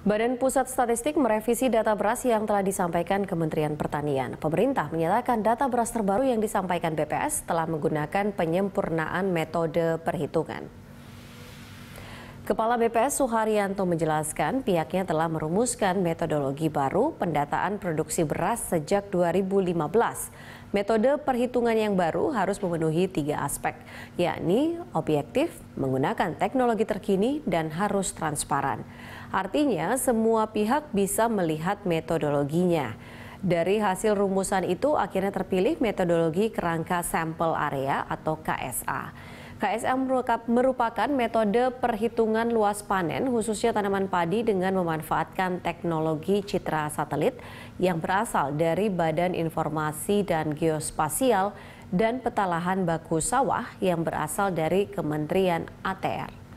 Badan Pusat Statistik merevisi data beras yang telah disampaikan Kementerian Pertanian. Pemerintah menyatakan data beras terbaru yang disampaikan BPS telah menggunakan penyempurnaan metode perhitungan. Kepala BPS Suharyanto menjelaskan pihaknya telah merumuskan metodologi baru pendataan produksi beras sejak 2015. Metode perhitungan yang baru harus memenuhi tiga aspek, yakni objektif, menggunakan teknologi terkini, dan harus transparan. Artinya, semua pihak bisa melihat metodologinya. Dari hasil rumusan itu akhirnya terpilih metodologi kerangka sampel area atau KSA. KSM merupakan metode perhitungan luas panen khususnya tanaman padi dengan memanfaatkan teknologi citra satelit yang berasal dari Badan Informasi dan Geospasial dan peta lahan baku sawah yang berasal dari Kementerian ATR.